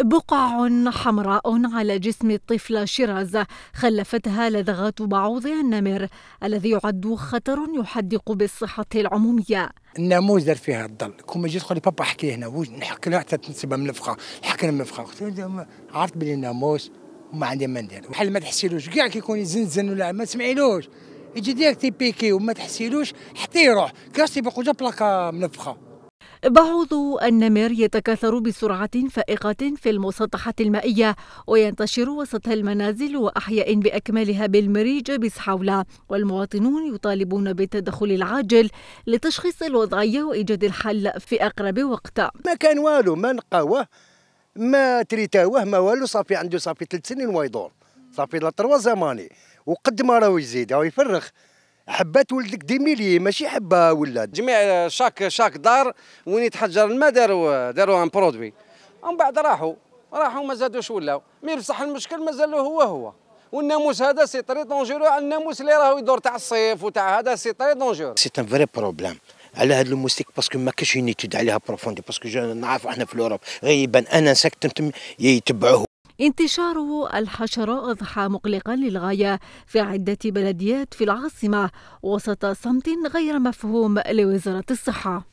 بقع حمراء على جسم الطفلة شيراز خلفتها لدغات بعوض النمر الذي يعد خطر يحدق بالصحة العمومية النموذج فيها الضل كون ما جيت تقول لي بابا احكي هنا نحكي لها حتى تنسبها الفخا نحكي لها الفخا عرفت بلي الناموس وما عندي ما ندير بحال ما تحسيلوش كاع كيكون يزنزن ولا ما تسمعيلوش يجي ديريكت تيبيكي وما تحسيلوش حتى يروح كاسي بقوجه بلاكا منفخه بعض النمر يتكاثر بسرعة فائقة في المسطحات المائية وينتشر وسط المنازل وأحياء بأكملها بالمريج بسحولة والمواطنون يطالبون بالتدخل العاجل لتشخيص الوضعية وإيجاد الحل في أقرب وقت ما كان والو ما نقاوه ما تريتاوه ما والو صافي عنده صافي ثلاث سنين ويدور صافي لا تروا زماني وقد ما راهو يزيد راهو يفرخ حبات ولدك دي ميلي ماشي حبه ولاد جميع شاك شاك دار وين يتحجر الماء داروا داروا ان برودوي ومن بعد راحوا راحوا ما زادوش ولاو مي بصح المشكل مازال هو هو والناموس هذا سي تري دونجيرو الناموس اللي راهو يدور تاع الصيف وتاع هذا سي تري دونجيرو سي ان فري بروبليم على هذا الموستيك باسكو ما كاش ينيتود عليها بروفوندي باسكو نعرفوا احنا في الاوروب غيبا يبان انا ساكت يتبعوه انتشار الحشرة أضحى مقلقا للغاية في عدة بلديات في العاصمة وسط صمت غير مفهوم لوزارة الصحة